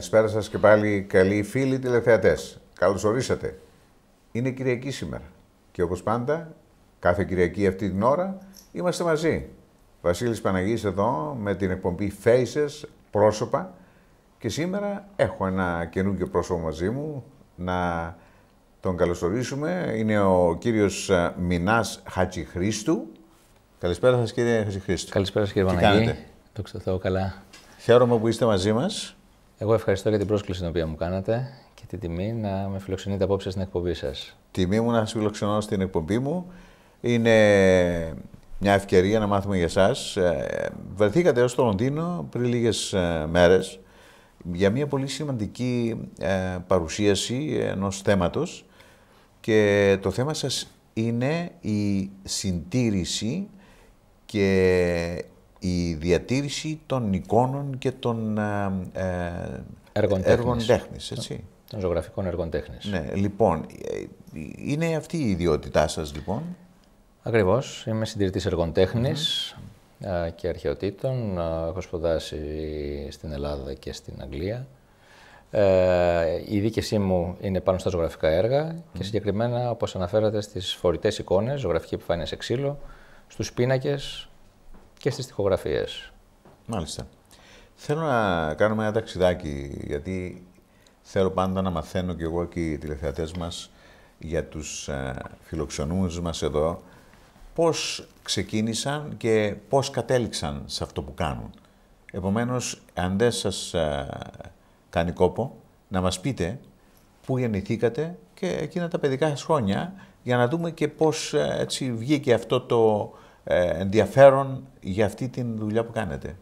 Καλησπέρα σας και πάλι καλοί φίλοι τηλεθεατές, Καλώς ορίσατε. Είναι Κυριακή σήμερα. Και όπως πάντα, κάθε Κυριακή αυτή την ώρα είμαστε μαζί. Βασίλης Παναγής εδώ με την εκπομπή Faces, πρόσωπα. Και σήμερα έχω ένα καινούργιο πρόσωπο μαζί μου να τον καλωσορίσουμε. Είναι ο κύριος ε, Μινάς Χατζηχρήστου. Καλησπέρα σας κύριε Χατζηχρήστου. Καλησπέρα σας κύριε Παναγή. Το ξεθώ καλά. Χαίρομαι που είστε μαζί μας. Εγώ ευχαριστώ για την πρόσκληση την οποία μου κάνατε και την τιμή να με φιλοξενείτε απόψε στην εκπομπή σας. Τιμή μου να σας φιλοξενώ στην εκπομπή μου. Είναι μια ευκαιρία να μάθουμε για εσά. Βρεθήκατε στο Λονδίνο πριν λίγες μέρες για μια πολύ σημαντική ε, παρουσίαση ενός θέματος και το θέμα σας είναι η συντήρηση και η διατήρηση των εικόνων και των ε, έργων, ε, ναι. έτσι. Των ζωγραφικών έργων Ναι, λοιπόν, ε, είναι αυτή η ιδιότητά σας, λοιπόν. Ακριβώς. Είμαι συντηρητής ε, και αρχαιοτήτων. Έχω σπουδάσει στην Ελλάδα και στην Αγγλία. Ε, η δίκησή μου είναι πάνω στα ζωγραφικά έργα και συγκεκριμένα, όπως αναφέρατε, στις φορητές εικόνες, ζωγραφική επιφάνεια σε ξύλο, στους πίνακες, και στις τοιχογραφίες. Μάλιστα. Θέλω να κάνουμε ένα ταξιδάκι, γιατί θέλω πάντα να μαθαίνω κι εγώ και οι τηλεθεατές μας για τους ε, φιλοξενούς μας εδώ, πώς ξεκίνησαν και πώς κατέληξαν σε αυτό που κάνουν. Επομένως, αν δεν σας ε, κάνει κόπο, να μας πείτε πού γεννηθήκατε και εκείνα τα παιδικά χρόνια, για να δούμε και πώς ε, έτσι βγήκε αυτό το ε, ενδιαφέρον για αυτή τη δουλειά που κάνετε.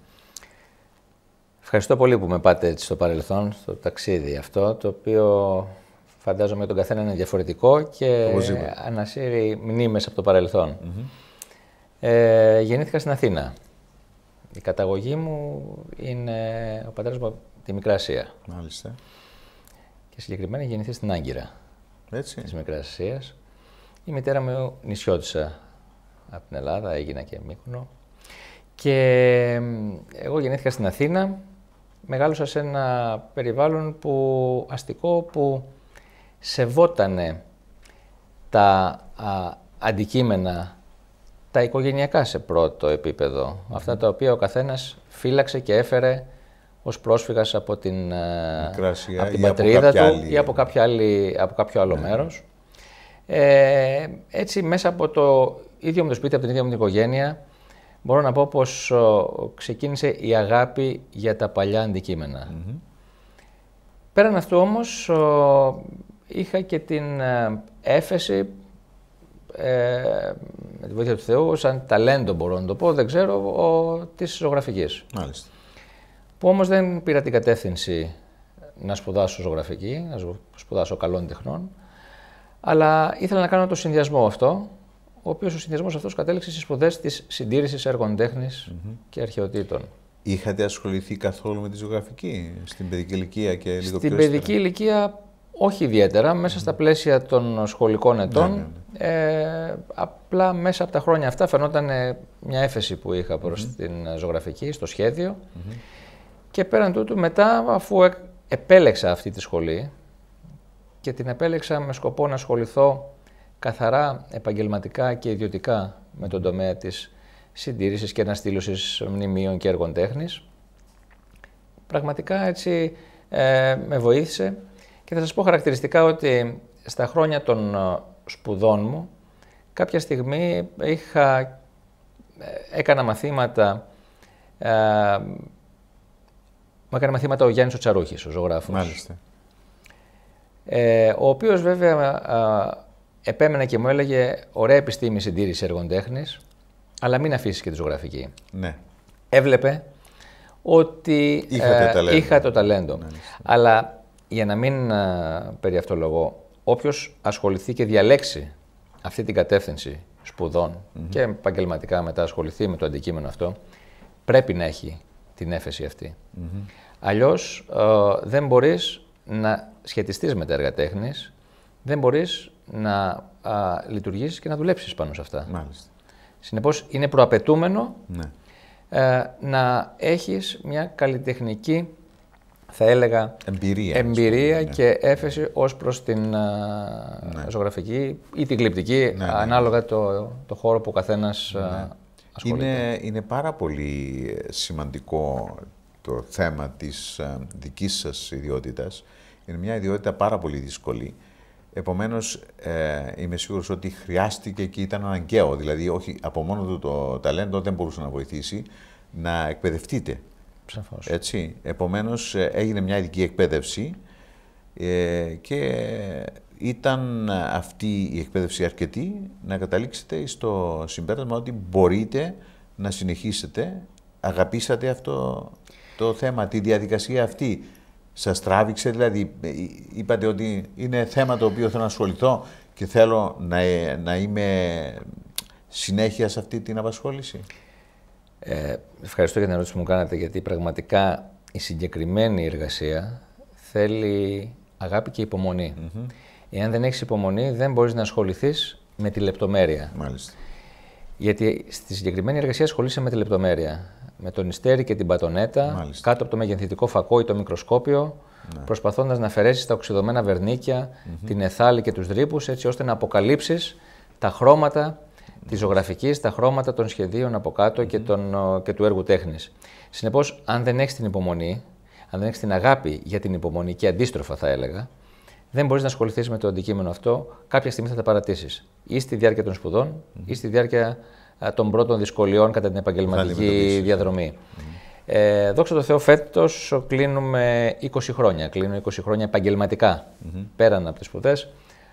Ευχαριστώ πολύ που με πάτε έτσι στο παρελθόν, στο ταξίδι αυτό, το οποίο φαντάζομαι τον καθένα είναι διαφορετικό και ανασύρει μνήμες από το παρελθον Ε, γεννήθηκα στην Αθήνα. Η καταγωγή μου είναι ο πατέρας μου από τη Μικρασία. Μάλιστα. Και συγκεκριμένα γεννήθηκα στην Άγκυρα. Έτσι. Της Ασίας. Η μητέρα μου νησιώτησα από την Ελλάδα, έγινα και μήκονο Και εγώ γεννήθηκα στην Αθήνα, μεγάλωσα σε ένα περιβάλλον που, αστικό που σεβότανε τα αντικείμενα, τα οικογενειακά σε πρώτο επίπεδο, αυτά τα οποία ο καθένας φύλαξε και έφερε ως πρόσφυγας από την, από την πατρίδα από του ή από, κάποια άλλη, από κάποιο άλλο mm. μέρος. Ε, έτσι, μέσα από το ίδιο με το σπίτι, από την ίδια μου την οικογένεια, μπορώ να πω πως ξεκίνησε η αγάπη για τα παλιά Πέραν αυτού όμως, είχα και την ε, έφεση, ε, με τη βοήθεια του Θεού, σαν ταλέντο μπορώ να το πω, δεν ξέρω, της ζωγραφικής. Μάλιστα. Που όμως δεν πήρα την κατεύθυνση να σπουδάσω ζωγραφική, να σπουδάσω καλών τεχνών, αλλά ήθελα να κάνω το συνδυασμό αυτό ο οποίος ο συνδυασμός αυτός κατέληξε στι σπουδές της συντήρησης έργων και αρχαιοτήτων. Είχατε ασχοληθεί καθόλου με τη ζωγραφική στην παιδική ηλικία και λίγο Στην πιο παιδική ηλικία όχι ιδιαίτερα, μέσα mm-hmm. στα πλαίσια των σχολικών ναι, ναι, ναι. Ε, απλά μέσα από τα χρόνια αυτά φαινόταν μια έφεση που είχα προς την ζωγραφική, στο σχέδιο. Και πέραν τούτου μετά αφού ε, επέλεξα αυτή τη σχολή και την επέλεξα με σκοπό να ασχοληθώ καθαρά επαγγελματικά και ιδιωτικά με τον τομέα της συντήρησης και αναστήλωσης μνημείων και έργων τέχνης. Πραγματικά έτσι ε, με βοήθησε και θα σας πω χαρακτηριστικά ότι στα χρόνια των ε, σπουδών μου κάποια στιγμή είχα, ε, έκανα μαθήματα ε, μου έκανε μαθήματα ο Γιάννης ο Τσαρούχης, ο ζωγράφος. Μάλιστα. ο οποίος βέβαια επέμενα και μου έλεγε: Ωραία επιστήμη συντήρηση έργων τέχνης, αλλά μην αφήσεις και τη ζωγραφική. Ναι. Έβλεπε ότι είχα το ε, ταλέντο. Ναι, ναι. Αλλά για να μην α, ε, περί αυτολογώ, όποιος ασχοληθεί και διαλέξει αυτή την κατεύθυνση και επαγγελματικά μετά ασχοληθεί με το αντικείμενο αυτό, πρέπει να έχει την έφεση αυτή. Ε, δεν μπορείς να σχετιστείς με τα έργα τέχνης, δεν μπορείς να α, λειτουργήσεις και να δουλέψεις πάνω σε αυτά. Μάλιστα. Συνεπώς είναι προαπαιτούμενο ναι. ε, να έχεις μια καλλιτεχνική, θα έλεγα, εμπειρία, εμπειρία ναι. και έφεση ναι. ως προς την ζωγραφική ή την ναι. ανάλογα το, το χώρο που ο καθένας Είναι, είναι πάρα πολύ σημαντικό το θέμα της ε, δικής σας ιδιότητας. Είναι μια ιδιότητα πάρα πολύ δύσκολη. Επομένως, ε, είμαι σίγουρος ότι χρειάστηκε και ήταν αναγκαίο. Δηλαδή, όχι από μόνο του το ταλέντο δεν μπορούσε να βοηθήσει να εκπαιδευτείτε. Έτσι. Επομένως, ε, έγινε μια ειδική εκπαίδευση ε, και ήταν αυτή η εκπαίδευση αρκετή να καταλήξετε στο συμπέρασμα ότι μπορείτε να συνεχίσετε. Αγαπήσατε αυτό το θέμα, τη διαδικασία αυτή. Σας τράβηξε, δηλαδή ε, ε, είπατε ότι είναι θέμα το οποίο θέλω να ασχοληθώ και θέλω να, ε, να είμαι συνέχεια σε αυτή την απασχόληση. Ε, ευχαριστώ για την ερώτηση που μου κάνατε, γιατί πραγματικά η συγκεκριμένη εργασία θέλει αγάπη και υπομονη Εάν δεν έχεις υπομονή, δεν μπορείς να ασχοληθείς με τη λεπτομέρεια. Μάλιστα. Γιατί στη συγκεκριμένη εργασία ασχολείσαι με τη λεπτομέρεια με τον ιστέρι και την πατονέτα κάτω από το μεγενθητικό φακό ή το μικροσκόπιο, ναι. προσπαθώντας να αφαιρέσεις τα οξυδωμένα την εθάλη και τους ρήπους, έτσι ώστε να αποκαλύψεις τα χρωματα της ζωγραφικής, τα χρώματα των σχεδίων από και, τον, και του έργου τέχνης. Συνεπώς, αν δεν έχεις την υπομονή, αν δεν έχεις την αγάπη για την υπομονή και αντίστροφα, θα έλεγα, δεν μπορείς να ασχοληθείς με το αντικείμενο αυτό, κάποια στιγμή θα τα παρατήσεις. Ή στη διάρκεια των σπουδών, ή στη διάρκεια ε, των πρώτων δυσκολιών κατά την επαγγελματική διαδρομή. Ναι. Ε, δόξα τω Θεώ, φέτος κλείνουμε 20 χρόνια. Κλείνω 20 χρόνια επαγγελματικά, πέραν από τις σπουδές,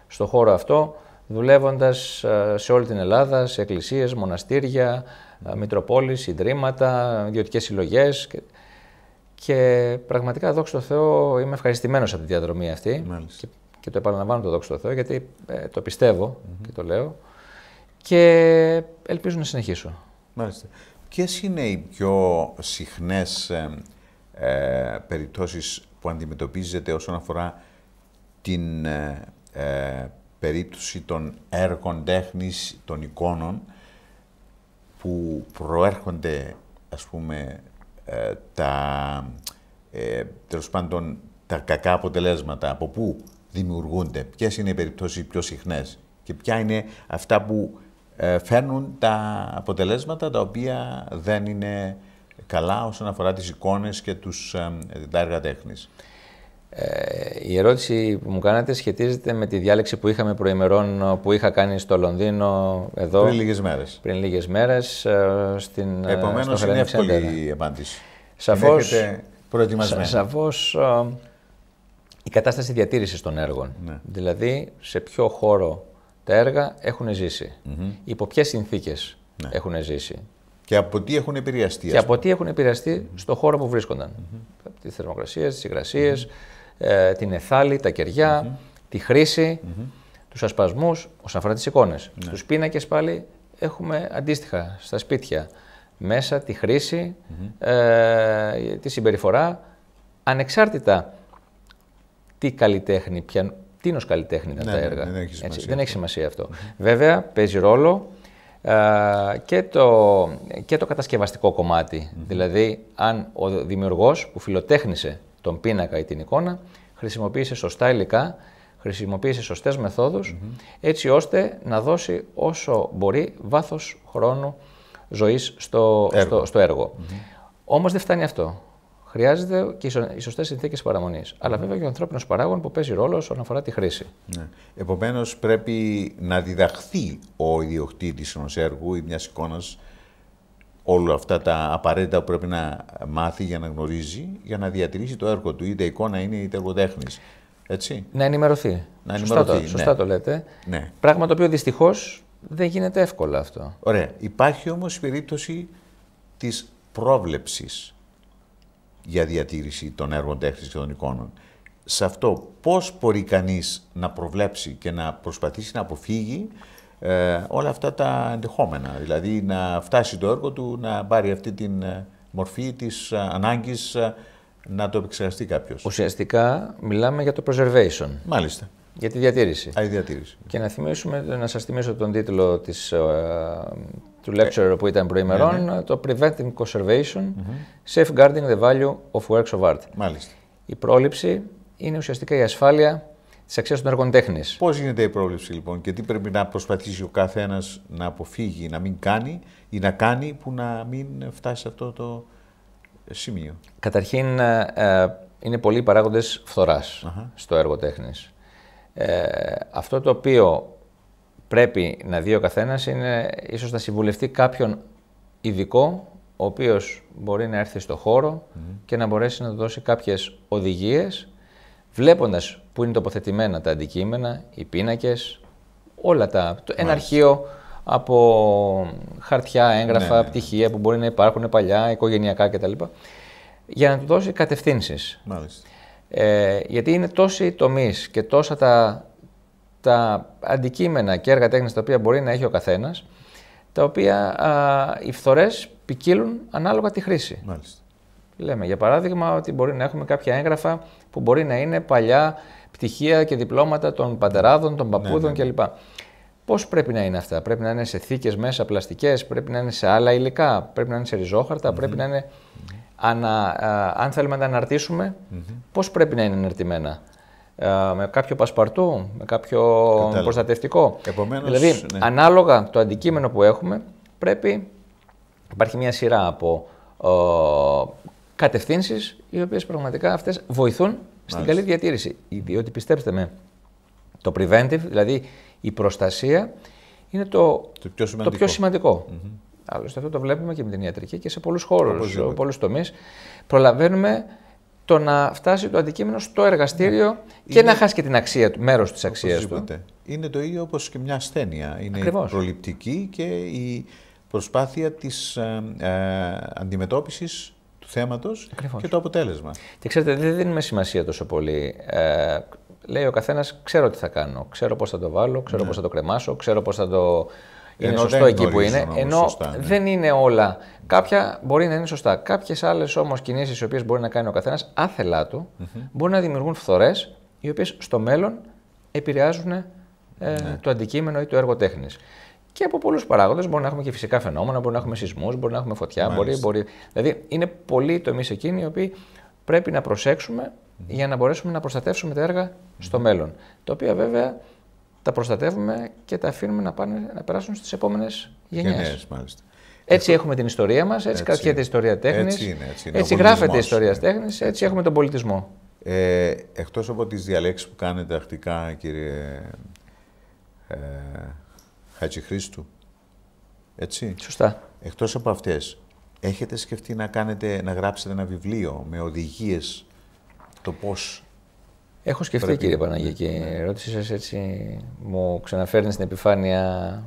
στον χώρο αυτό, δουλεύοντας ε, σε όλη την Ελλάδα, σε εκκλησίες, μοναστήρια, ε, μητροπόλεις, ιδρύματα, ιδιωτικές συλλογές. Και, πραγματικά, δόξα τω Θεώ, είμαι ευχαριστημένος από τη διαδρομή Και, και το επαναλαμβάνω το δόξα τω Θεώ, γιατί το πιστεύω και το λέω και ελπίζω να συνεχίσω. Μάλιστα. Ποιες είναι οι πιο συχνές ε, περιπτώσεις που αντιμετωπίζετε όσον αφορά την ε, ε, περίπτωση των έργων τέχνης, των εικόνων που προέρχονται, ας πούμε, ε, τα, ε, τέλος πάντων, τα κακά αποτελέσματα, από πού δημιουργούνται, ποιες είναι οι περιπτώσεις πιο συχνές και ποια είναι αυτά που ε, φέρνουν τα αποτελέσματα τα οποία δεν είναι καλά όσον αφορά τις εικόνες και τους, ε, τα έργα τέχνης. Ε, η ερώτηση που μου κάνατε σχετίζεται με τη διάλεξη που είχαμε προημερών που είχα κάνει στο Λονδίνο εδώ. Πριν λίγες μέρες. Πριν λίγες μέρες. Στην, Επομένως είναι εύκολη η απάντηση. Σαφώς, η κατάσταση διατήρησης των έργων. Ναι. Δηλαδή σε ποιο χώρο τα έργα έχουν ζήσει. Mm-hmm. Υπό ποιες συνθήκες ναι. έχουν ζήσει. Και από τι έχουν επηρεαστεί. Και από τι έχουν επηρεαστεί στον χώρο που βρίσκονταν. Mm-hmm. Τις θερμοκρασίες, τις υγρασίες, ε, την εθάλη, τα κεριά, τη χρήση, τους ασπασμούς, όσον αφορά τις εικόνες. Στου ναι. πίνακες πάλι έχουμε αντίστοιχα στα σπίτια. Μέσα τη χρήση, ε, τη συμπεριφορά, ανεξάρτητα τι καλλιτέχνη, ποια, τίνος καλλιτέχνη ναι, τα ναι, έργα. δεν, έχει Έτσι, δεν έχει σημασία αυτό. Βέβαια, παίζει ρόλο και, το, και το κατασκευαστικό κομμάτι. Δηλαδή, αν ο δημιουργός που φιλοτέχνησε τον πίνακα ή την εικόνα χρησιμοποίησε σωστά υλικά, χρησιμοποίησε σωστές έτσι ώστε να δώσει όσο μπορεί βάθος χρόνου ζωής στο έργο. Στο, στο εργο δεν φτάνει αυτό χρειάζεται και οι σωστές συνθήκες παραμονής. Αλλά βέβαια και ο ανθρώπινος παράγων που παίζει ρόλο όσον αφορά τη χρήση. Ναι. Επομένως, πρέπει να διδαχθεί ο ιδιοκτήτης ενός έργου ή μιας εικόνας όλα αυτά τα απαραίτητα που πρέπει να μάθει για να γνωρίζει, για να διατηρήσει το έργο του, είτε εικόνα είναι είτε εργοτέχνης. Έτσι. Να ενημερωθεί. Να ενημερωθεί. Ναι. Σωστά, το, λέτε. Ναι. Πράγμα το οποίο δυστυχώς δεν γίνεται εύκολα αυτό. Ωραία. Υπάρχει όμως η περίπτωση της πρόβλεψης για διατήρηση των έργων τέχνης και των εικόνων. Σε αυτό πώς μπορεί κανείς να προβλέψει και να προσπαθήσει να αποφύγει ε, όλα αυτά τα ενδεχόμενα, δηλαδή να φτάσει το έργο του να πάρει αυτή την ε, μορφή της ε, ανάγκης να το επεξεργαστεί κάποιος. Ουσιαστικά μιλάμε για το preservation. Μάλιστα. Για τη διατήρηση. Α, η διατήρηση. Και να θυμίσουμε, να σας θυμίσω τον τίτλο της, του lecture που ήταν προημερών, ναι, ναι. το Preventing Conservation, Safeguarding the Value of Works of Art. Μάλιστα. Η πρόληψη είναι ουσιαστικά η ασφάλεια της αξίας των έργων τέχνης. Πώς γίνεται η πρόληψη λοιπόν και τι πρέπει να προσπαθήσει ο καθένας να αποφύγει, να μην κάνει ή να κάνει που να μην φτάσει σε αυτό το σημείο. Καταρχήν, ε, ε, είναι πολλοί παράγοντες φθοράς στο έργο τέχνης. Ε, αυτό το οποίο πρέπει να δει ο καθένας είναι ίσως να συμβουλευτεί κάποιον ειδικό, ο οποίος μπορεί να έρθει στο χώρο και να μπορέσει να του δώσει κάποιες οδηγίες, βλέποντας πού είναι τοποθετημένα τα αντικείμενα, οι πίνακες, όλα τα. Ένα αρχείο από χαρτιά, έγγραφα, ναι, ναι, ναι. πτυχία που μπορεί να υπάρχουν παλιά, οικογενειακά κτλ. Για να του δώσει κατευθύνσεις. Ε, γιατί είναι τόσοι τομείς και τόσα τα στα αντικείμενα και έργα τέχνης τα οποία μπορεί να έχει ο καθένας, τα οποία α, οι φθορές ποικίλουν ανάλογα τη χρήση. Μάλιστα. Λέμε για παράδειγμα ότι μπορεί να έχουμε κάποια έγγραφα που μπορεί να είναι παλιά πτυχία και διπλώματα των παντεράδων, των ναι, παππούδων ναι, ναι. κλπ. Πώς πρέπει να είναι αυτά, πρέπει να είναι σε θήκες μέσα πλαστικές, πρέπει να είναι σε άλλα υλικά, πρέπει να είναι σε ριζόχαρτα, mm-hmm. πρέπει να είναι, ανα, α, αν θέλουμε να τα αναρτήσουμε, mm-hmm. πώς πρέπει να είναι αναρτημένα. Ε, με κάποιο πασπαρτού, με κάποιο Κατάλαβα. προστατευτικό. Επομένως, δηλαδή, ναι. ανάλογα το αντικείμενο που έχουμε, πρέπει υπάρχει μια σειρά από ε, κατευθύνσεις οι οποίες πραγματικά αυτές βοηθούν στην καλή διατήρηση. Διότι πιστέψτε με, το preventive, δηλαδή η προστασία, είναι το, το πιο σημαντικό. Το πιο σημαντικο Άλλωστε αυτό το βλέπουμε και με την ιατρική και σε πολλούς χώρους. σε πολλούς τομείς. Προλαβαίνουμε το να φτάσει το αντικείμενο στο εργαστήριο ναι. και να χάσει και την αξία του, μέρος της αξίας του. Είναι το ίδιο όπως και μια ασθένεια. Είναι Ακριβώς. προληπτική και η προσπάθεια της ε, ε αντιμετώπισης του θέματος και το αποτέλεσμα. Και ξέρετε, δεν δίνουμε σημασία τόσο πολύ. Ε, λέει ο καθένας, ξέρω τι θα κάνω, ξέρω πώς θα το βάλω, ξέρω ναι. πώς θα το κρεμάσω, ξέρω πώς θα το... Είναι Ενώ σωστό εκεί που είναι. Ενώ ναι. δεν είναι όλα Κάποια μπορεί να είναι σωστά. Κάποιες άλλες όμω κινήσει, οι οποίες μπορεί να κάνει ο καθένας άθελά του, mm μπορεί να δημιουργούν φθορές, οι οποίες στο μέλλον επηρεάζουν ε, ναι. το αντικείμενο ή το έργο τέχνης. Και από πολλούς παράγοντες μπορεί να έχουμε και φυσικά φαινόμενα, μπορεί να έχουμε σεισμούς, μπορεί να έχουμε φωτιά. Μπορεί, μπορεί... Δηλαδή, είναι πολλοί τομείς εκείνοι οι οποίοι πρέπει να προσεξουμε για να μπορέσουμε να προστατεύσουμε τα εργα στο μέλλον. Το οποία βέβαια τα προστατεύουμε και τα αφήνουμε να, πάνε, να περάσουν στις επόμενες γενιές. Γενιές, μάλιστα. Έτσι έχουμε την ιστορία μας, έτσι, έτσι κρατιέται η ιστορία τέχνης. Έτσι, είναι, έτσι, είναι έτσι γράφεται η ιστορία τέχνης, έτσι, έτσι έχουμε τον πολιτισμό. Ε, εκτός από τις διαλέξεις που κάνετε αρχικά, κύριε ε, Χατζηχρήστου, έτσι. Σωστά. Εκτός από αυτές, έχετε σκεφτεί να, κάνετε, να γράψετε ένα βιβλίο με οδηγίες το πώς... Έχω σκεφτεί, κύριε Παναγιακή, Η ναι. ερώτησή σας έτσι μου ξαναφέρνει στην επιφάνεια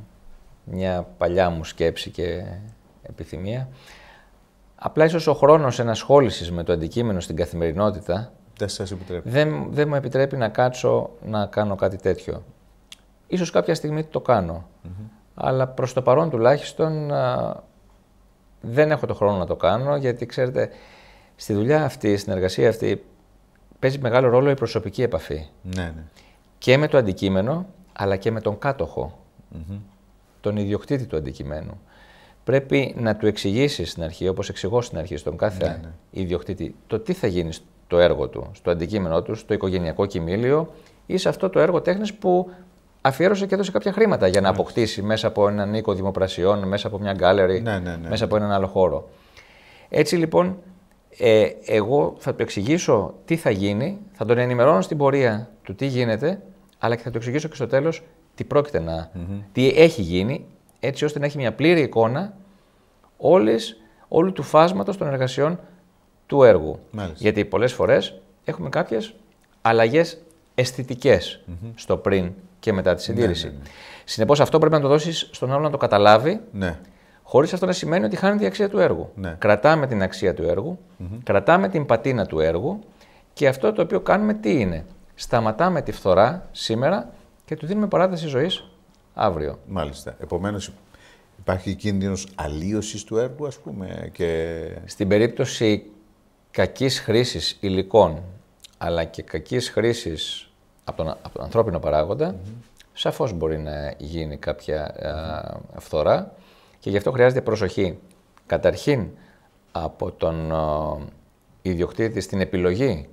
μια παλιά μου σκέψη και επιθυμία. Απλά ίσως ο χρόνος ενασχόλησης με το αντικείμενο στην καθημερινότητα δεν, σας επιτρέπει. δεν, μου επιτρέπει να κάτσω να κάνω κάτι τέτοιο. Ίσως κάποια στιγμή το κανω αλλά προς το παρόν τουλάχιστον δεν έχω το χρόνο να το κάνω, γιατί ξέρετε, στη δουλειά αυτή, στην εργασία αυτή, παίζει μεγάλο ρόλο η προσωπική επαφή. Ναι, ναι. Και με το αντικείμενο, αλλά και με τον κατοχο τον ιδιοκτήτη του αντικειμένου. Πρέπει να του εξηγήσεις στην αρχή, όπως εξηγώ στην αρχή, στον κάθε ναι, ναι. ιδιοκτήτη, το τι θα γίνει στο έργο του, στο αντικείμενό του, στο οικογενειακό κοιμήλιο ή σε αυτό το έργο τέχνης που αφιέρωσε και έδωσε κάποια χρήματα για να αποκτήσει μέσα από έναν οίκο δημοπρασιών, μέσα από μια γκάλερη, ναι, ναι, ναι. μέσα από έναν άλλο χώρο. Έτσι λοιπόν, ε, εγώ θα του εξηγήσω τι θα γίνει, θα τον ενημερώνω στην πορεία του τι γίνεται, αλλά και θα του εξηγήσω και στο τέλος τι πρόκειται να. τι έχει γίνει, έτσι ώστε να έχει μια πλήρη εικόνα όλες, όλου του φάσματος των εργασιών του εργου Μάλιστα. Γιατί πολλές φορές έχουμε αλλαγές αισθητικές στο πριν και μετά τη ναι, συντήρηση. Ναι, ναι, ναι, Συνεπώς αυτό πρέπει να το δώσεις στον άλλο να το καταλάβει, ναι. χωρίς αυτό να σημαίνει ότι χάνει την αξία του έργου. Κρατάμε την αξία του εργου κρατάμε την πατίνα του έργου και αυτό το οποίο κάνουμε τι είναι. Σταματάμε τη φθορά σήμερα και του δίνουμε παράταση ζωής αύριο. Μάλιστα. Επομένως, υπάρχει κίνδυνος αλλίωσης του έργου, ας πούμε. Και... Στην περίπτωση κακής χρήσης υλικών αλλά και κακής χρήσης από, τον, από τον ανθρώπινο παράγοντα, σαφώς μπορεί να γίνει κάποια α, φθορά και γι' αυτό χρειάζεται προσοχή. Καταρχήν από τον ιδιοκτήτη στην επιλογή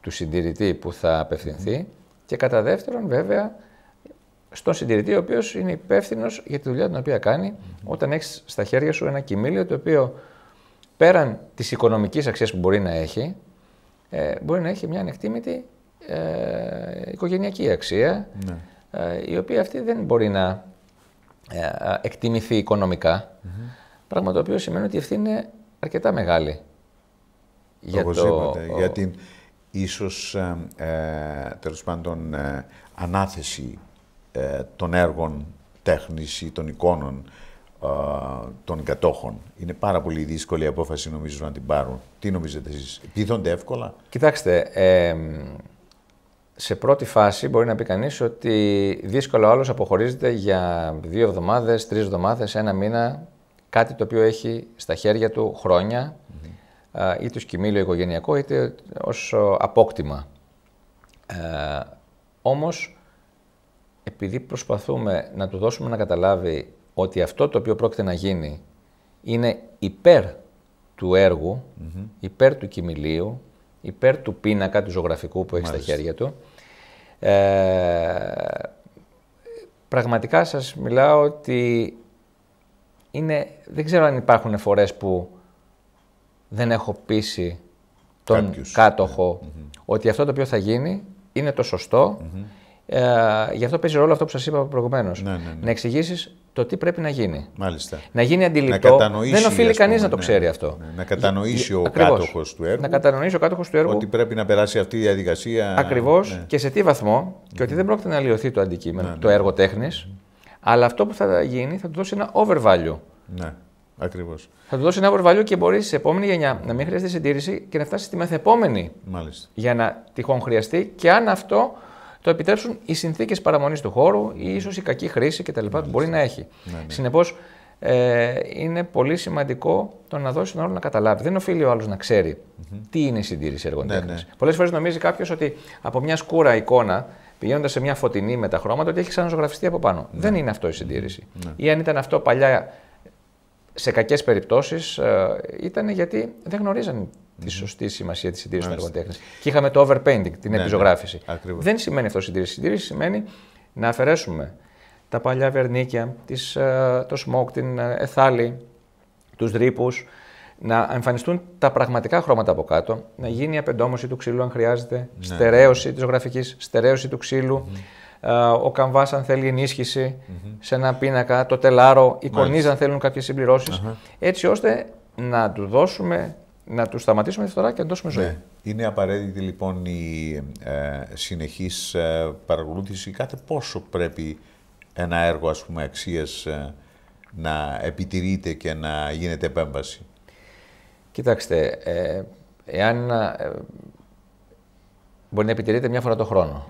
του συντηρητή που θα απευθυνθει και κατά δεύτερον, βέβαια, στον συντηρητή, ο οποίος είναι υπεύθυνος για τη δουλειά την οποία κάνει, όταν έχεις στα χέρια σου ένα κοιμήλιο το οποίο πέραν της οικονομικής αξίας που μπορεί να έχει, ε, μπορεί να έχει μια ανεκτήμητη ε, οικογενειακή αξία, ναι. ε, η οποία αυτή δεν μπορεί να ε, εκτιμηθεί Πράγμα το οποίο σημαίνει ότι η ευθύνη είναι αρκετά μεγάλη. Το για, το... για την ίσως ε, ε, τέλος πάντων ε, ανάθεση ε, των έργων τέχνης ή των εικόνων των κατόχων. Είναι πάρα πολύ δύσκολη η απόφαση νομίζω να την πάρουν. Τι νομίζετε εσείς, πείθονται εύκολα. Κοιτάξτε, σε πρώτη φάση μπορεί να πει κανείς ότι δύσκολα ο αποχωρίζεται για δύο εβδομάδες, τρεις εβδομάδες, ένα μήνα, κάτι το οποίο έχει στα χέρια του χρόνια, είτε ως κοιμήλιο οικογενειακό, είτε ως ε, απόκτημα. Ε, όμως, επειδή προσπαθούμε να του δώσουμε να καταλάβει ότι αυτό το οποίο πρόκειται να γίνει είναι υπέρ του εργου υπέρ του κοιμηλίου, υπέρ του πίνακα του ζωγραφικού που έχει στα χέρια του. Ε, πραγματικά σας μιλάω ότι είναι, δεν ξέρω αν υπάρχουν φορές που δεν έχω πείσει τον Κάποιους. Ναι. Mm-hmm. ότι αυτό το οποίο θα γίνει είναι το σωστο mm-hmm. Ε, γι' αυτό παίζει ρόλο αυτό που σας είπα προηγουμένως. Ναι, ναι, να εξηγήσεις το τι πρέπει να γίνει. Μάλιστα. Να γίνει αντιληπτό. Να δεν οφείλει κανείς να το ξέρει αυτό. Να κατανοήσει ο κάτοχος του έργου. Να κατανοήσει ο κάτοχος του έργου. Ότι πρέπει να περάσει αυτή η διαδικασία. Ακριβώς και σε τι βαθμό. Και ότι δεν πρόκειται να αλλοιωθεί το αντικείμενο, το έργο τέχνης. Αλλά αυτό που θα γίνει θα του δώσει ένα overvalue. Ακριβώς. Θα του δώσει ένα overvalue και μπορείς σε επόμενη γενιά να μην χρειαστεί συντήρηση και να φτάσεις στη μεθεπόμενη. Μάλιστα. Για να τυχόν χρειαστεί και αν αυτό το επιτρέψουν οι συνθήκες παραμονής του χώρου ή ίσως η κακή χρήση κτλ. που μπορεί να έχει. Ναι, ναι. Συνεπώς, ε, είναι πολύ σημαντικό το να δώσει τον άλλο να καταλάβει. Δεν οφείλει ο άλλος να ξερει τι είναι η συντήρηση έργων ναι, ναι. Πολλές φορές νομίζει κάποιος ότι από μια σκούρα εικόνα, πηγαίνοντας σε μια φωτεινή με τα χρώματα, ότι έχει ξαναζωγραφιστεί από πάνω. Ναι. Δεν είναι αυτό η συντήρηση. Ναι. Ή αν ήταν αυτό παλιά σε κακές περιπτώσεις ε, ήταν γιατί δεν γνωρίζαν τη σωστή σημασία της συντήρησης του εργοτέχνης. Και είχαμε το overpainting, την ναι, ναι επιζωγράφηση. δεν σημαίνει αυτό συντήρηση. Συντήρηση σημαίνει να αφαιρέσουμε τα παλιά βερνίκια, τις, ε, το smoke, την ε, εθάλη, τους δρύπους, να εμφανιστούν τα πραγματικά χρώματα από κάτω, να γίνει η απεντόμωση του ξύλου αν χρειάζεται, ναι, στερέωση ναι. της γραφικής, στερέωση του ξυλου ε, ο Καμβάς, αν θέλει σε ένα πίνακα, το Τελάρο, οι Κορνίζα, αν θέλουν κάποιες Έτσι ώστε να τους δώσουμε, να τους σταματήσουμε τη φθορά και να δώσουμε ζωή. Ναι. Είναι απαραίτητη λοιπόν η ε, συνεχής ε, παρακολούθηση κάθε πόσο πρέπει ένα έργο ας πούμε αξίας ε, να επιτηρείται και να γίνεται επέμβαση. Κοιτάξτε, ε, εάν μπορεί να επιτηρείται μια φορά το χρονο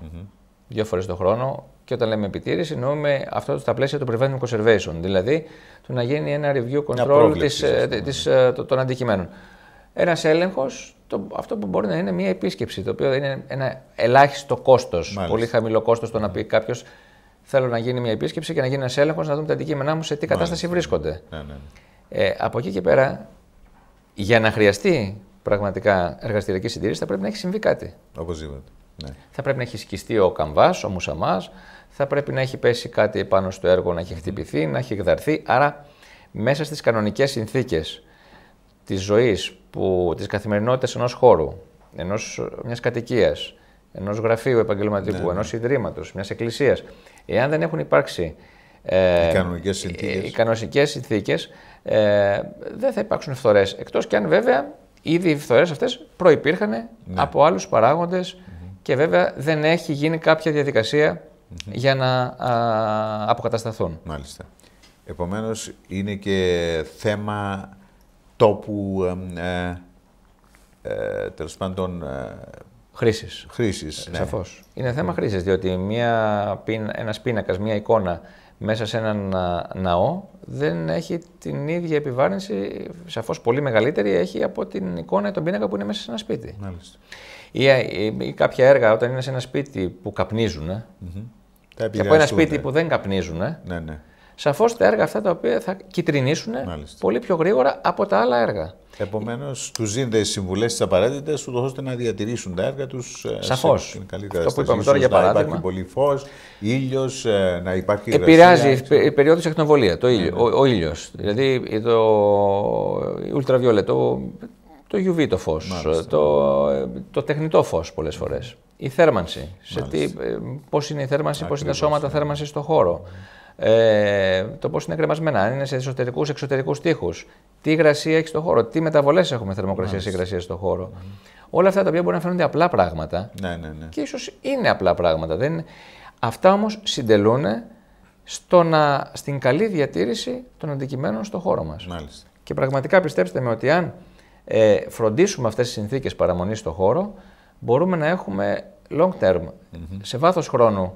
δύο φορές το χρόνο. Και όταν λέμε επιτήρηση, εννοούμε αυτό στα πλαίσια του preventive conservation, δηλαδή του να γίνει ένα review control της, ε, της, ναι. ε, των αντικειμένων. Ένας έλεγχος, αυτό που μπορεί να είναι μια επίσκεψη, το οποίο είναι ένα ελάχιστο κόστος, πολύ χαμηλό κόστος το να πει κάποιος. Θέλω να γίνει μια επίσκεψη και να γίνει ένας έλεγχος, να δούμε τα αντικείμενά μου σε τι κατάσταση Μάλιστα. βρίσκονται. Ναι, ναι, ναι. Ε, από εκεί και πέρα, για να χρειαστεί πραγματικά εργαστηριακή συντήρηση, θα πρέπει να έχει συμβεί κάτι. Οπωσδήποτε. Ναι. Θα πρέπει να έχει σκιστεί ο καμβάς, ο μουσαμάς, θα πρέπει να έχει πέσει κάτι πάνω στο έργο, να έχει χτυπηθεί, να έχει εκδαρθεί. Άρα, μέσα στις κανονικές συνθήκες της ζωής, της καθημερινότητας ενός χώρου, ενός μιας κατοικίας, ενός γραφείου επαγγελματικού, ναι. ναι. ενός ιδρύματος, μιας εκκλησίας, εάν δεν έχουν υπάρξει ε, οι κανονικές συνθήκες. Οι κανονικές συνθήκες ε, δεν θα υπάρξουν φθορές. Εκτός και αν βέβαια ήδη οι φθορές αυτές προπήρχαν ναι. από άλλους παράγοντες, ναι και βέβαια δεν έχει γίνει κάποια για να α, αποκατασταθούν. Μάλιστα. Επομένως, είναι και θέμα τόπου, ε, ε, τέλος πάντων... Ε, χρήσης. Ναι. Σαφώς. Είναι θέμα mm. χρήσης, διότι μια, ένας πίνακας, μια εικόνα μέσα σε έναν ναό δεν έχει την ίδια επιβάρυνση, σαφώς πολύ μεγαλύτερη, έχει από την εικόνα ή τον πίνακα που είναι μέσα σε ένα σπίτι. Μάλιστα ή, ε, ή, κάποια έργα όταν είναι σε ένα σπίτι που καπνίζουν. mm-hmm. Και από ένα σπίτι ναι. που δεν καπνίζουν. Ναι, ναι. Σαφώς τα έργα αυτά τα οποία θα κυτρινήσουν πολύ πιο γρήγορα από τα άλλα έργα. Επομένως, τους δίνετε συμβουλές τις απαραίτητες, ούτως ώστε να διατηρήσουν τα έργα τους ε, Σαφώ. Αυτό που είπαμε τώρα για παράδειγμα. Να υπάρχει πολύ φω, ήλιο, να υπάρχει. Επηρεάζει η περίοδο τη εκνοβολία, ο, ο ήλιος. Δηλαδή το ουλτραβιολετό, το UV το φως, ε, το, ε, το τεχνητό φως πολλές φορές. Η θέρμανση, σε τι, ε, πώς είναι η θέρμανση, Ακριβώς, πώς είναι τα σώματα θέρμανσης στο χώρο. Ε, το πώς είναι κρεμασμένα, αν είναι σε εσωτερικούς, εξωτερικούς τείχους. Τι υγρασία έχει στο χώρο, τι μεταβολές έχουμε θερμοκρασία θερμοκρασίας, υγρασίας στο χώρο. Όλα αυτά τα οποία μπορεί να φαίνονται απλά πράγματα ναι, ναι, ναι. και ίσως είναι απλά πράγματα. Δεν... Αυτά όμως συντελούν στο να, στην καλή διατήρηση των αντικειμένων στο χώρο μας. Μάλιστα. Και πραγματικά πιστέψτε με ότι αν ε, φροντίσουμε αυτές τις συνθήκες παραμονής στο χώρο, μπορούμε να έχουμε long term, σε βάθος χρόνου,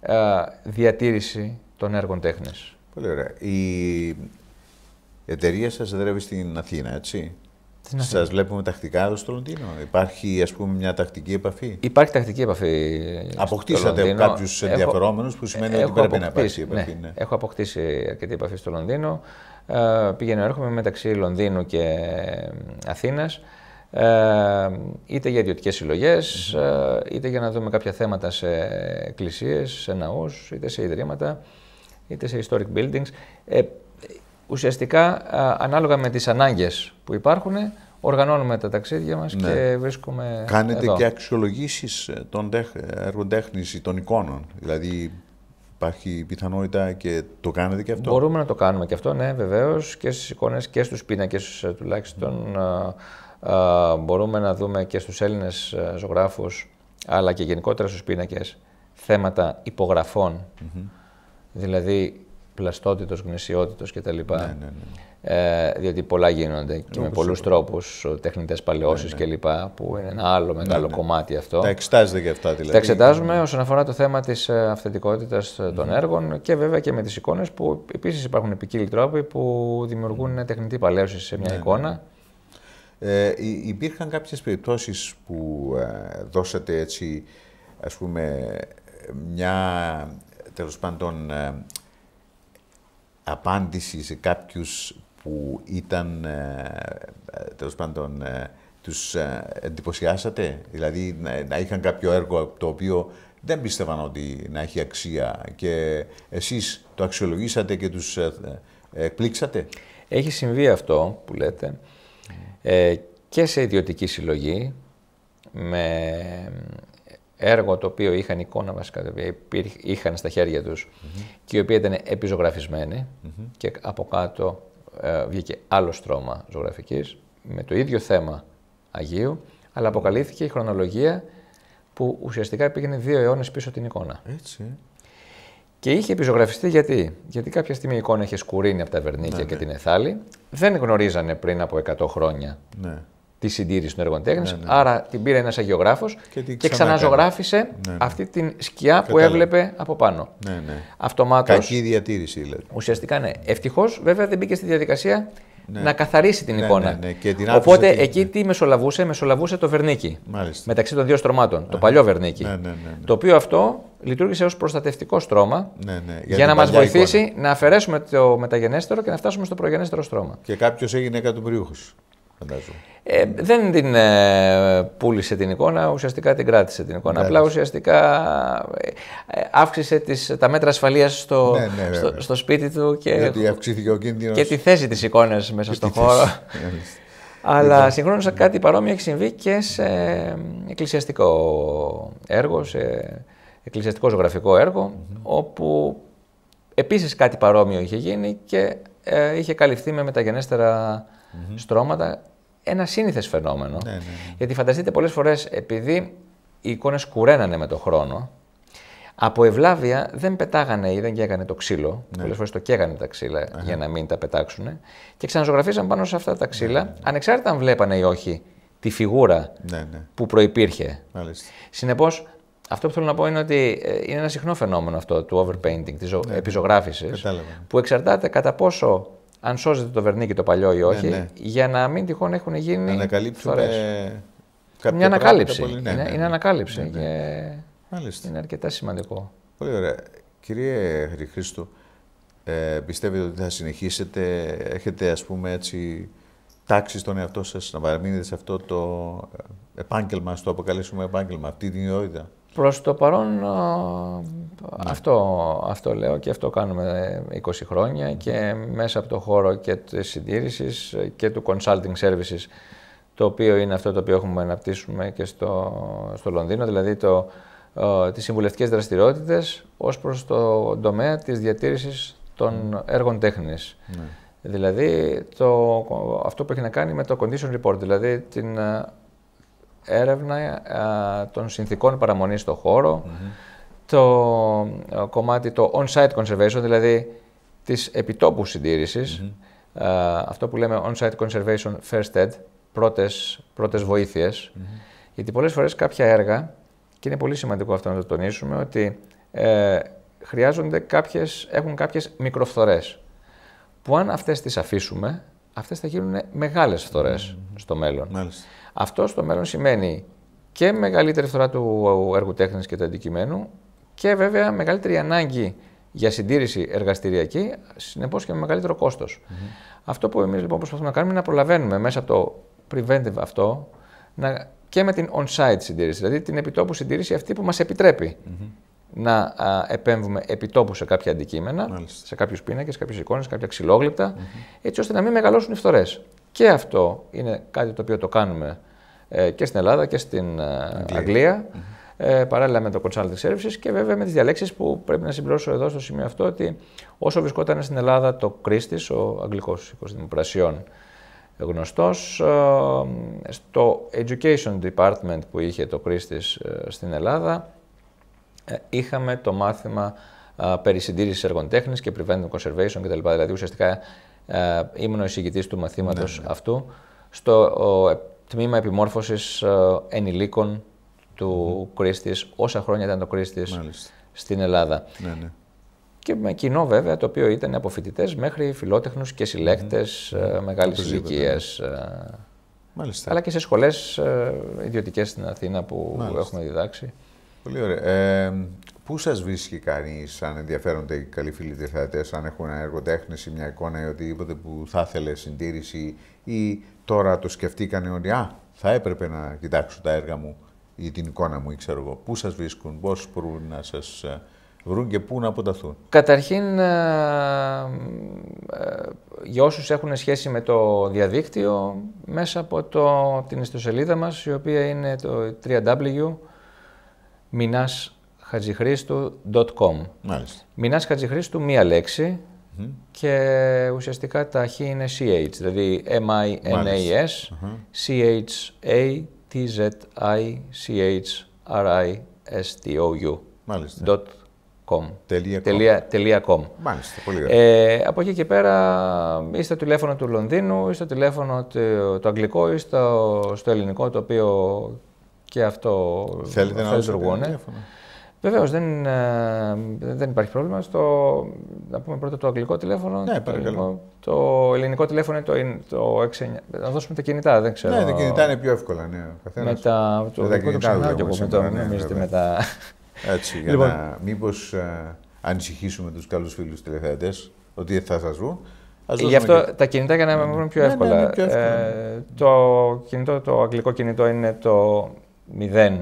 ε, διατήρηση των έργων τέχνης. Πολύ ωραία. Η εταιρεία σας δρεύει στην Αθήνα, έτσι. Σα βλέπουμε τακτικά εδώ στο Λονδίνο. Υπάρχει ας πούμε, μια τακτική επαφή. Υπάρχει τακτική επαφή. Αποκτήσατε κάποιου ενδιαφερόμενους που σημαίνει ότι πρέπει να υπάρξει επαφή. Ναι. ναι. Έχω αποκτήσει αρκετή επαφή στο Λονδίνο. Ε, πηγαίνω, έρχομαι μεταξύ Λονδίνου και Αθήνας. Ε, είτε για ιδιωτικές συλλογές, ε, είτε για να δούμε κάποια θέματα σε εκκλησίες, σε ναούς, είτε σε ιδρύματα, είτε σε historic buildings. Ε, ουσιαστικά ανάλογα με τις ανάγκες που υπάρχουν, οργανώνουμε τα ταξίδια μας ναι. και βρίσκουμε Κάνετε και αξιολογήσεις ε, των τεχ, έργων τέχνης, των εικόνων, δηλαδή υπάρχει πιθανότητα και το κάνετε και αυτό. Μπορούμε να το κάνουμε και αυτό, ναι, βεβαίως, και στις εικόνες και στους πίνακες ε, τουλάχιστον μπορούμε να δούμε και στους Έλληνες ε, ζωγράφους, αλλά και γενικότερα στους πίνακες, θέματα υπογραφών. Δηλαδή, πλαστότητος, γνησιότητος κτλ. Ναι, ναι, ναι, Ε, διότι πολλά γίνονται και με πολλούς είπα. τρόπους, τεχνητές παλαιώσεις ναι, ναι. κλπ. που είναι ένα άλλο ναι, μεγάλο ναι. κομμάτι αυτό. Τα εξετάζετε και αυτά δηλαδή. Τα εξετάζουμε όσον αφορά το θέμα της ε, αυθεντικότητας ε, των έργων και βέβαια και με τις εικόνες που επίσης υπάρχουν επικύλοι τρόποι που δημιουργούν τεχνητή παλαίωση σε μια εικόνα. Ε, υπήρχαν κάποιες περιπτώσεις που ε, δώσατε έτσι ας πούμε μια τέλος πάντων ε, απάντηση σε κάποιους που ήταν, ε, ε, τέλος πάντων, ε, τους εντυπωσιάσατε, δηλαδή να είχαν κάποιο έργο το οποίο δεν πίστευαν ότι να έχει αξία και εσείς το αξιολογήσατε και τους εκπλήξατε. Έχει συμβεί αυτό που λέτε και σε ιδιωτική συλλογή με έργο το οποίο είχαν εικόνα βασικά, το οποίο είχαν στα χέρια τους και η οποία ήταν και από κάτω ε, βγήκε άλλο στρώμα ζωγραφικής με το ίδιο θέμα Αγίου, αλλά αποκαλύφθηκε η χρονολογία που ουσιαστικά πήγαινε δύο αιώνες πίσω την εικόνα. Έτσι. Και είχε επιζωγραφιστεί γιατί. Γιατί κάποια στιγμή η εικόνα είχε σκουρίνει από τα Βερνίκια ναι, και ναι. την Εθάλη. Δεν γνωρίζανε πριν από 100 χρόνια ναι τη συντήρηση των έργων ναι, ναι, ναι. Άρα την πήρε ένας αγιογράφος και, και ξαναζωγράφησε αυτή την σκιά που έβλεπε από πάνω. Ναι, ναι. Αυτομάτως, Κακή διατήρηση, Ουσιαστικά ναι. Ευτυχώς, βέβαια, δεν μπήκε στη διαδικασία να καθαρίσει την εικόνα. Ναι, και την Οπότε και... εκεί τι μεσολαβούσε, μεσολαβούσε το βερνίκι. Μάλιστα. Μεταξύ των δύο στρωμάτων. Το παλιό βερνίκι. Το οποίο αυτό λειτουργήσε ως προστατευτικό στρώμα για, για να μας βοηθήσει να αφαιρέσουμε το μεταγενέστερο και να φτάσουμε στο προγενέστερο στρώμα. Και κάποιος έγινε εκατομμυρίουχος. Ε, δεν την ε, πούλησε την εικόνα, ουσιαστικά την κράτησε την εικόνα. Απλά ουσιαστικά ε, αύξησε τις, τα μέτρα ασφαλείας στο, ναι, ναι, στο, σπίτι του και, και τη θέση της εικόνας μέσα στον χώρο. Αλλά λοιπόν. συγχρόνως κάτι παρόμοιο έχει συμβεί και σε εκκλησιαστικό έργο, σε εκκλησιαστικό ζωγραφικό όπου επίσης κάτι παρόμοιο είχε γίνει και είχε καλυφθεί με μεταγενεστερα στρώματα ένα σύνηθες φαινόμενο. Ναι, ναι, ναι, Γιατί φανταστείτε πολλές φορές, επειδή οι εικόνες κουρένανε με τον χρόνο, από ευλάβεια δεν πετάγανε ή δεν καίγανε το ξύλο. Ναι. Πολλές φορές το καίγανε τα ξύλα για να μην τα πετάξουν. Και ξαναζωγραφίζαν πάνω σε αυτά τα ξύλα, ναι, ναι. ανεξάρτητα αν βλέπανε ή όχι τη φιγούρα που προπήρχε. Συνεπώς, αυτό που θέλω να πω είναι ότι ε, είναι ένα συχνό φαινόμενο αυτό του overpainting, της επιζωγράφηση, που εξαρτάται κατά πόσο αν σώζεται το Βερνίκι το παλιό ή ναι, όχι, ναι. για να μην τυχόν έχουν γίνει. Να ανακαλύψουμε. Κάποια Μια ναι, ανακάλυψη. Ναι, είναι, είναι ανακάλυψη. Και... Είναι αρκετά σημαντικό. Πολύ ωραία. Κύριε Χρήστο, ε, πιστεύετε ότι θα συνεχίσετε, έχετε ας πούμε έτσι τάξει στον εαυτό σας να παραμείνετε σε αυτό το ε, επάγγελμα, στο αποκαλέσουμε επάγγελμα, αυτή την ιδιότητα. Προς το παρόν ναι. αυτό, αυτό λέω και αυτό κάνουμε 20 χρόνια και μέσα από το χώρο και της συντήρησης και του consulting services το οποίο είναι αυτό το οποίο έχουμε αναπτύσσουμε και στο, στο Λονδίνο, δηλαδή το, ε, τις συμβουλευτικές δραστηριότητες ως προς το τομέα της διατήρησης των ναι. έργων τέχνης. Ναι. Δηλαδή το, αυτό που έχει να κάνει με το condition report, δηλαδή την έρευνα των συνθήκων παραμονής στο χωρο το ε, κομμάτι το on-site conservation, δηλαδή της επιτόπου αυτό που λέμε on-site conservation first aid, πρώτες, πρώτες γιατί πολλές φορές κάποια έργα, και είναι πολύ σημαντικό αυτό να το τονίσουμε, ότι ε, χρειάζονται κάποιες, έχουν κάποιες μικροφθορές, που αν αυτές τις αφήσουμε, αυτές θα γίνουν μεγάλες φθορές στο μέλλον. Αυτό στο μέλλον σημαίνει και μεγαλύτερη φθορά του έργου τέχνης και του αντικειμένου και βέβαια μεγαλύτερη ανάγκη για συντήρηση εργαστηριακή, συνεπώς και με μεγαλύτερο Αυτό που εμείς λοιπόν προσπαθούμε να κάνουμε είναι να προλαβαίνουμε μέσα από το preventive αυτό να, και με την on-site συντήρηση, δηλαδή την επιτόπου συντήρηση αυτή που μας επιτρεπει να α, επέμβουμε επιτόπου σε κάποια αντικείμενα, σε κάποιους πίνακες, κάποιες εικόνες, κάποια ξυλόγλυπτα, έτσι ώστε να μην μεγαλώσουν οι φθορές. Και αυτό είναι κάτι το οποίο το κάνουμε ε, και στην Ελλάδα και στην ε, Αγγλία, mm-hmm. ε, παράλληλα με το consulting services και βέβαια με τις διαλέξεις που πρέπει να συμπληρώσω εδώ στο σημείο αυτό ότι όσο βρισκόταν στην Ελλάδα το Κρίστης, ο Αγγλικός Υπουργός Δημοπρασιών γνωστός, στο Education Department που είχε το Κρίστης στην Ελλάδα είχαμε το μάθημα περί συντήρησης και preventive Conservation κτλ. Δηλαδή ουσιαστικά ε, ήμουν ο εισηγητής του μαθήματος ναι, ναι. αυτού στο τμήμα επιμόρφωσης ε, ενηλίκων του mm. Κρίστης, όσα χρόνια ήταν το Κρίστης στην Ελλάδα. Ναι, ναι. Και με κοινό βέβαια το οποίο ήταν από φοιτητές μέχρι φιλότεχνους και συλλέκτες mm. Ε, ναι, μεγάλης ηλικία. Ε, Μάλιστα. Αλλά και σε σχολές ε, ιδιωτικές στην Αθήνα που έχουμε διδάξει. Πολύ ωραία. Πού σας βρίσκει κανείς, αν ενδιαφέρονται οι καλοί φίλοι θεατέ, αν έχουν ένα έργο ή μια εικόνα ή οτιδήποτε που θα ήθελε συντήρηση, ή τώρα το σκεφτήκανε ότι α, θα έπρεπε να κοιτάξω τα έργα μου ή την εικόνα μου, ή ξέρω εγώ. Πού σας βρίσκουν, πώς μπορούν να σας ε, βρουν και πού να αποταθούν. Καταρχήν, ε, ε, για όσους έχουν σχέση με το διαδίκτυο, μέσα από το, την ιστοσελίδα μας, η οποία είναι το 3W, μινάς χατζηχρηστουcom Μινάς Μινά Χατζηχρήστου, μία και ουσιαστικά τα χ είναι CH, δηλαδή M-I-N-A-S, C-H-A-T-Z-I-C-H-R-I-S-T-O-U. s t o u Dot com. Τελεία, com. Μάλιστα, πολύ ε, από εκεί και πέρα, είστε στο τηλέφωνο του Λονδίνου, είστε στο τηλέφωνο το, αγγλικό, ή στο, ελληνικό, το οποίο και αυτό να λειτουργούν. Βεβαίως, δεν, ε, δεν υπάρχει πρόβλημα. Στο, να πούμε πρώτα το αγγλικό τηλέφωνο. Ναι, το, ελληνικό, το ελληνικό τηλέφωνο είναι το, το 69. Να δώσουμε τα κινητά, δεν ξέρω. Ναι, τα κινητά είναι πιο εύκολα. Ναι, με τα, το αγγλικό το ξανά και εγώ με το. Ναι, τα. Έτσι, για λοιπόν. να μήπως ε, ανησυχήσουμε τους καλούς φίλους τηλεθεατές ότι θα σας βρουν. Γι' αυτό και... τα κινητά για να με ναι, ναι, πιο εύκολα. Ε, το, κινητό, το αγγλικό κινητό είναι το 0.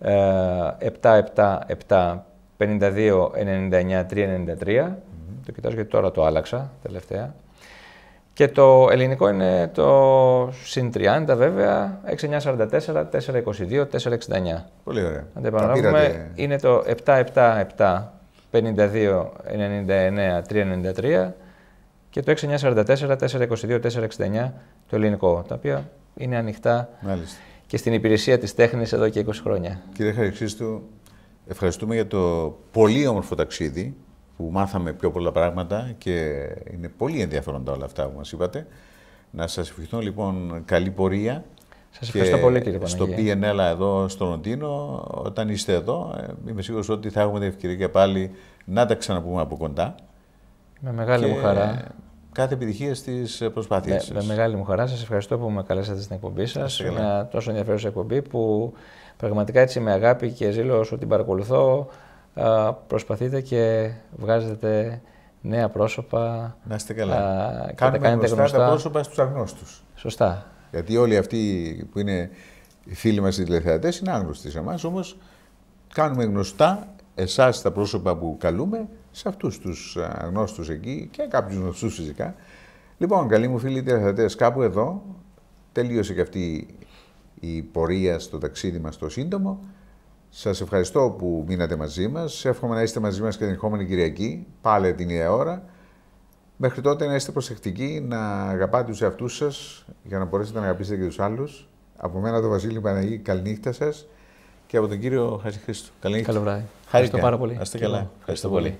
777 52 Το κοιτάζω γιατί τώρα το άλλαξα τελευταία. Και το ελληνικό είναι το συν 30 βέβαια, 6944, 422, 469. Πολύ ωραία. Αν το επαναλάβουμε, είναι το 777, 52, 99, 393 και το 6944, 422, 469 το ελληνικό, τα οποία είναι ανοιχτά Μάλιστα και στην υπηρεσία της τέχνης εδώ και 20 χρόνια. Κύριε Χαριξίστου, ευχαριστούμε για το πολύ όμορφο ταξίδι που μάθαμε πιο πολλά πράγματα και είναι πολύ ενδιαφέροντα όλα αυτά που μας είπατε. Να σας ευχηθώ λοιπόν καλή πορεία. Σας ευχαριστώ πολύ κύριε Παναγία. Στο PNL εδώ στο Λονδίνο, όταν είστε εδώ, ε, είμαι σίγουρος ότι θα έχουμε την ευκαιρία πάλι να τα ξαναπούμε από κοντά. Με μεγάλη μου χαρά κάθε επιτυχία στις ε, προσπάθειε. Με, με μεγάλη μου χαρά σας ευχαριστώ που με καλέσατε στην εκπομπή σα. Μια τόσο ενδιαφέρουσα εκπομπή που πραγματικά έτσι με αγάπη και ζήλο όσο την παρακολουθώ προσπαθείτε και βγάζετε νέα πρόσωπα. Να είστε καλά. Α, Κάνουμε γνωστά, γνωστά τα πρόσωπα στους αγνώστους. Σωστά. Γιατί όλοι αυτοί που είναι οι φίλοι μας οι τηλεθεατές είναι άγνωστοι σε εμάς, όμως κάνουμε γνωστά εσάς τα πρόσωπα που καλούμε σε αυτούς τους ε, γνώστους εκεί και κάποιους γνωστούς φυσικά. Λοιπόν, καλοί μου φίλοι τηλεθεατές, κάπου εδώ τελείωσε και αυτή η πορεία στο ταξίδι μας το σύντομο. Σας ευχαριστώ που μείνατε μαζί μας. Εύχομαι να είστε μαζί μας και την ερχόμενη Κυριακή, πάλι την ίδια ώρα. Μέχρι τότε να είστε προσεκτικοί, να αγαπάτε τους εαυτούς σας για να μπορέσετε να αγαπήσετε και τους άλλους. Από μένα το Βασίλη Παναγή, καληνύχτα σας και από τον κύριο Καλή νύχτα. Καλό βράδυ. Ευχαριστώ πάρα πολύ. Ευχαριστώ πολύ.